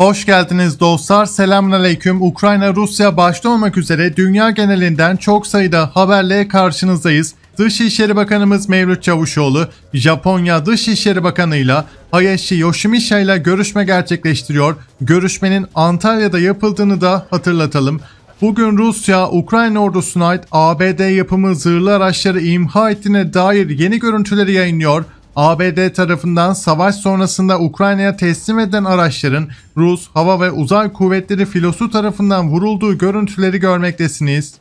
Hoş geldiniz dostlar. Selamünaleyküm. Ukrayna, Rusya başta olmak üzere dünya genelinden çok sayıda haberle karşınızdayız. Dışişleri Bakanımız Mevlüt Çavuşoğlu, Japonya Dışişleri Bakanı'yla Hayashi Yoshimisha ile görüşme gerçekleştiriyor. Görüşmenin Antalya'da yapıldığını da hatırlatalım. Bugün Rusya, Ukrayna ordusuna ait ABD yapımı zırhlı araçları imha ettiğine dair yeni görüntüleri yayınlıyor. ABD tarafından savaş sonrasında Ukrayna'ya teslim edilen araçların Rus Hava ve Uzay Kuvvetleri filosu tarafından vurulduğu görüntüleri görmektesiniz.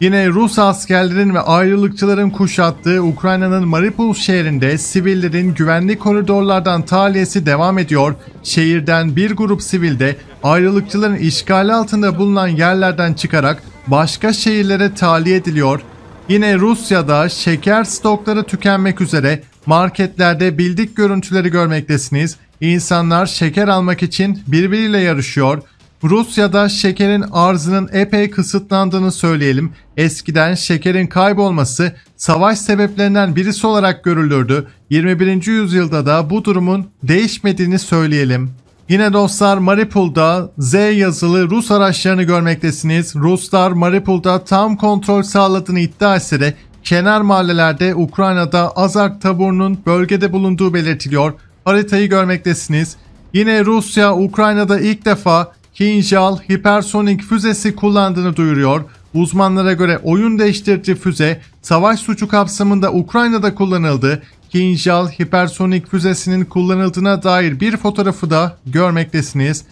Yine Rus askerlerin ve ayrılıkçıların kuşattığı Ukrayna'nın Mariupol şehrinde sivillerin güvenli koridorlardan tahliyesi devam ediyor. Şehirden bir grup sivil de ayrılıkçıların işgali altında bulunan yerlerden çıkarak başka şehirlere tahliye ediliyor. Yine Rusya'da şeker stokları tükenmek üzere Marketlerde bildik görüntüleri görmektesiniz. İnsanlar şeker almak için birbiriyle yarışıyor. Rusya'da şekerin arzının epey kısıtlandığını söyleyelim. Eskiden şekerin kaybolması savaş sebeplerinden birisi olarak görülürdü. 21. yüzyılda da bu durumun değişmediğini söyleyelim. Yine dostlar Maripol'da Z yazılı Rus araçlarını görmektesiniz. Ruslar Maripol'da tam kontrol sağladığını iddia etse de Kenar mahallelerde Ukrayna'da Azak taburunun bölgede bulunduğu belirtiliyor. Haritayı görmektesiniz. Yine Rusya Ukrayna'da ilk defa Kinjal hipersonik füzesi kullandığını duyuruyor. Uzmanlara göre oyun değiştirici füze savaş suçu kapsamında Ukrayna'da kullanıldı. Kinjal hipersonik füzesinin kullanıldığına dair bir fotoğrafı da görmektesiniz.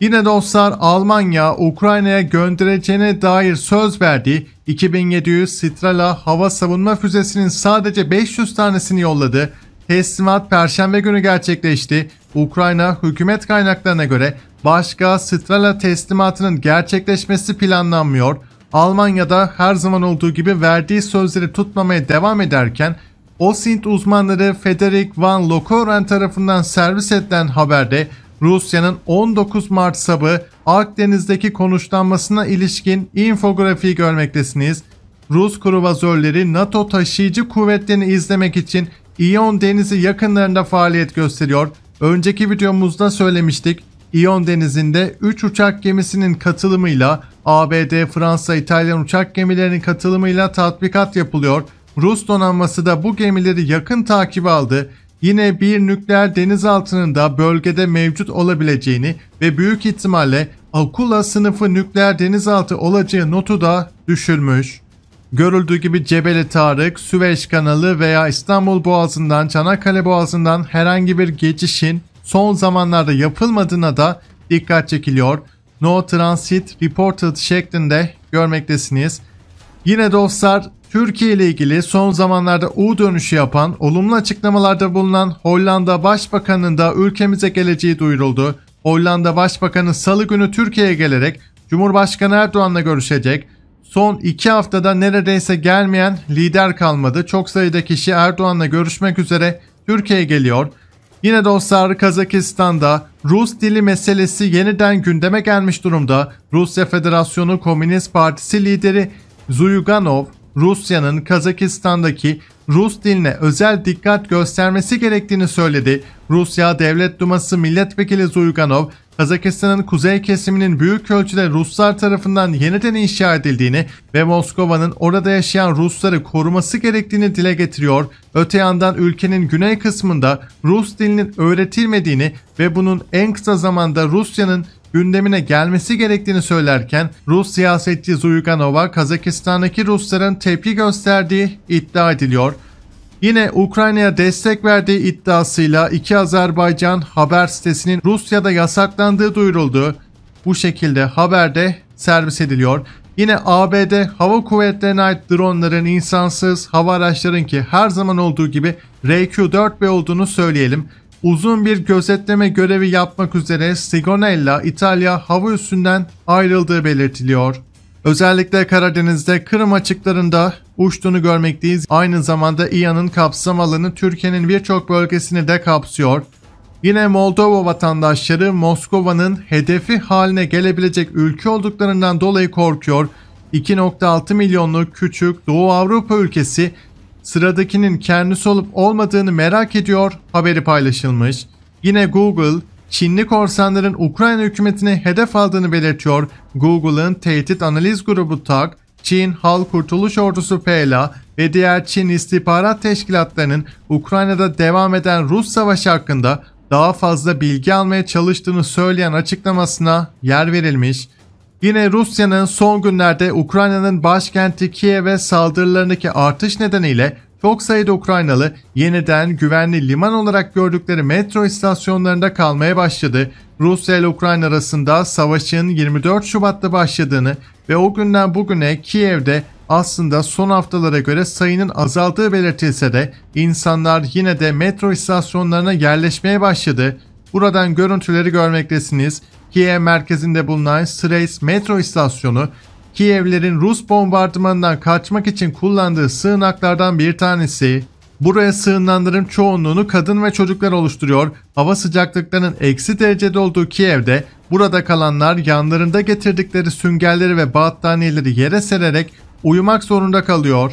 Yine dostlar Almanya Ukrayna'ya göndereceğine dair söz verdi 2700 Strela hava savunma füzesinin sadece 500 tanesini yolladı. Teslimat perşembe günü gerçekleşti. Ukrayna hükümet kaynaklarına göre başka Strela teslimatının gerçekleşmesi planlanmıyor. Almanya'da her zaman olduğu gibi verdiği sözleri tutmamaya devam ederken OSINT uzmanları Federik Van Lokeren tarafından servis edilen haberde Rusya'nın 19 Mart sabı Akdeniz'deki konuşlanmasına ilişkin infografiyi görmektesiniz. Rus kruvazörleri NATO taşıyıcı kuvvetlerini izlemek için İyon Denizi yakınlarında faaliyet gösteriyor. Önceki videomuzda söylemiştik. İyon Denizi'nde 3 uçak gemisinin katılımıyla ABD, Fransa, İtalyan uçak gemilerinin katılımıyla tatbikat yapılıyor. Rus donanması da bu gemileri yakın takibe aldı yine bir nükleer denizaltının da bölgede mevcut olabileceğini ve büyük ihtimalle Akula sınıfı nükleer denizaltı olacağı notu da düşülmüş. Görüldüğü gibi Cebeli Tarık, Süveyş kanalı veya İstanbul Boğazı'ndan Çanakkale Boğazı'ndan herhangi bir geçişin son zamanlarda yapılmadığına da dikkat çekiliyor. No Transit Reported şeklinde görmektesiniz. Yine dostlar Türkiye ile ilgili son zamanlarda U dönüşü yapan, olumlu açıklamalarda bulunan Hollanda Başbakanı'nın da ülkemize geleceği duyuruldu. Hollanda Başbakanı salı günü Türkiye'ye gelerek Cumhurbaşkanı Erdoğan'la görüşecek. Son iki haftada neredeyse gelmeyen lider kalmadı. Çok sayıda kişi Erdoğan'la görüşmek üzere Türkiye'ye geliyor. Yine dostlar Kazakistan'da Rus dili meselesi yeniden gündeme gelmiş durumda. Rusya Federasyonu Komünist Partisi lideri Zuyuganov Rusya'nın Kazakistan'daki Rus diline özel dikkat göstermesi gerektiğini söyledi. Rusya Devlet Duması Milletvekili Zuyganov, Kazakistan'ın kuzey kesiminin büyük ölçüde Ruslar tarafından yeniden inşa edildiğini ve Moskova'nın orada yaşayan Rusları koruması gerektiğini dile getiriyor. Öte yandan ülkenin güney kısmında Rus dilinin öğretilmediğini ve bunun en kısa zamanda Rusya'nın gündemine gelmesi gerektiğini söylerken Rus siyasetçi Zuyganova Kazakistan'daki Rusların tepki gösterdiği iddia ediliyor. Yine Ukrayna'ya destek verdiği iddiasıyla iki Azerbaycan haber sitesinin Rusya'da yasaklandığı duyuruldu. Bu şekilde haberde servis ediliyor. Yine ABD Hava Kuvvetleri'ne ait dronların insansız hava araçların ki her zaman olduğu gibi RQ-4B olduğunu söyleyelim. Uzun bir gözetleme görevi yapmak üzere Sigonella İtalya hava üssünden ayrıldığı belirtiliyor. Özellikle Karadeniz'de Kırım açıklarında uçtuğunu görmekteyiz. Aynı zamanda İHA'nın kapsam alanı Türkiye'nin birçok bölgesini de kapsıyor. Yine Moldova vatandaşları Moskova'nın hedefi haline gelebilecek ülke olduklarından dolayı korkuyor. 2.6 milyonluk küçük Doğu Avrupa ülkesi sıradakinin kendisi olup olmadığını merak ediyor haberi paylaşılmış. Yine Google Çinli korsanların Ukrayna hükümetini hedef aldığını belirtiyor. Google'ın tehdit analiz grubu tak. Çin Halk Kurtuluş Ordusu PLA ve diğer Çin istihbarat teşkilatlarının Ukrayna'da devam eden Rus savaşı hakkında daha fazla bilgi almaya çalıştığını söyleyen açıklamasına yer verilmiş. Yine Rusya'nın son günlerde Ukrayna'nın başkenti Kiev'e saldırılarındaki artış nedeniyle çok sayıda Ukraynalı yeniden güvenli liman olarak gördükleri metro istasyonlarında kalmaya başladı. Rusya ile Ukrayna arasında savaşın 24 Şubat'ta başladığını ve o günden bugüne Kiev'de aslında son haftalara göre sayının azaldığı belirtilse de insanlar yine de metro istasyonlarına yerleşmeye başladı. Buradan görüntüleri görmektesiniz. Kiev merkezinde bulunan Streis metro istasyonu Kievlerin Rus bombardımanından kaçmak için kullandığı sığınaklardan bir tanesi. Buraya sığınanların çoğunluğunu kadın ve çocuklar oluşturuyor. Hava sıcaklıklarının eksi derecede olduğu Kiev'de Burada kalanlar yanlarında getirdikleri süngerleri ve battaniyeleri yere sererek uyumak zorunda kalıyor.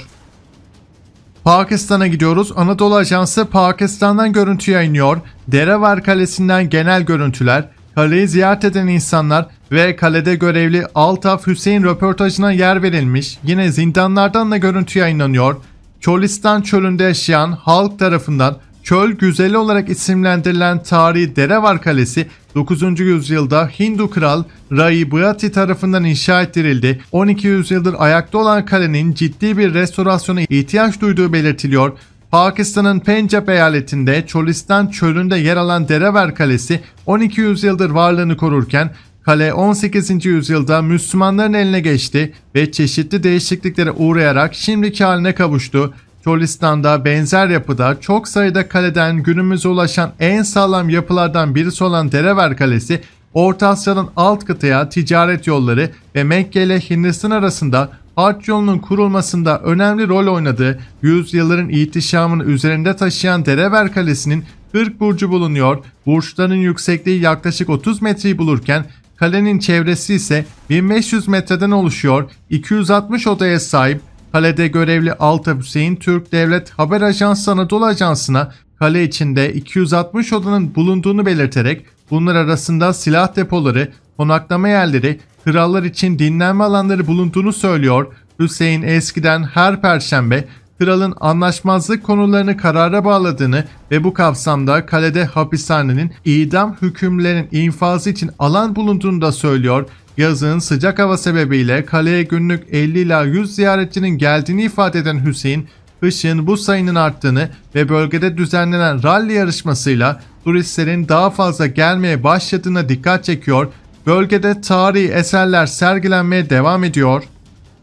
Pakistan'a gidiyoruz. Anadolu Ajansı Pakistan'dan görüntü yayınlıyor. Derevar Kalesi'nden genel görüntüler, kaleyi ziyaret eden insanlar ve kalede görevli Altaf Hüseyin röportajına yer verilmiş. Yine zindanlardan da görüntü yayınlanıyor. Çolistan çölünde yaşayan halk tarafından Çöl Güzeli olarak isimlendirilen tarihi Derevar Kalesi 9. yüzyılda Hindu kral Rai Bhatti tarafından inşa ettirildi. 12 yüzyıldır ayakta olan kalenin ciddi bir restorasyona ihtiyaç duyduğu belirtiliyor. Pakistan'ın Pencap eyaletinde Çolistan çölünde yer alan Derevar Kalesi 12 yüzyıldır varlığını korurken kale 18. yüzyılda Müslümanların eline geçti ve çeşitli değişikliklere uğrayarak şimdiki haline kavuştu. Çolistan'da benzer yapıda çok sayıda kaleden günümüze ulaşan en sağlam yapılardan birisi olan Derever Kalesi, Orta Asya'nın alt kıtaya ticaret yolları ve Mekke ile Hindistan arasında haç yolunun kurulmasında önemli rol oynadığı yüzyılların ihtişamını üzerinde taşıyan Derever Kalesi'nin 40 burcu bulunuyor. Burçların yüksekliği yaklaşık 30 metreyi bulurken kalenin çevresi ise 1500 metreden oluşuyor. 260 odaya sahip Kalede görevli Alta Hüseyin Türk Devlet Haber Ajansı Anadolu Ajansı'na kale içinde 260 odanın bulunduğunu belirterek bunlar arasında silah depoları, konaklama yerleri, krallar için dinlenme alanları bulunduğunu söylüyor. Hüseyin eskiden her perşembe kralın anlaşmazlık konularını karara bağladığını ve bu kapsamda kalede hapishanenin idam hükümlerinin infazı için alan bulunduğunu da söylüyor. Yazın sıcak hava sebebiyle kaleye günlük 50 ila 100 ziyaretçinin geldiğini ifade eden Hüseyin, kışın bu sayının arttığını ve bölgede düzenlenen ralli yarışmasıyla turistlerin daha fazla gelmeye başladığına dikkat çekiyor, bölgede tarihi eserler sergilenmeye devam ediyor.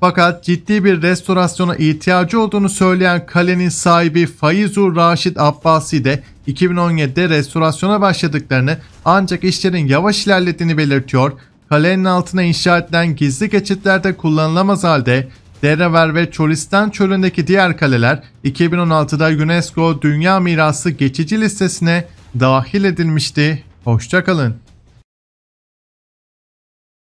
Fakat ciddi bir restorasyona ihtiyacı olduğunu söyleyen kalenin sahibi Faizur Raşit Abbasi de 2017'de restorasyona başladıklarını ancak işlerin yavaş ilerlediğini belirtiyor kalenin altına inşa edilen gizli geçitlerde kullanılamaz halde Derever ve Çolistan çölündeki diğer kaleler 2016'da UNESCO Dünya Mirası geçici listesine dahil edilmişti. Hoşçakalın.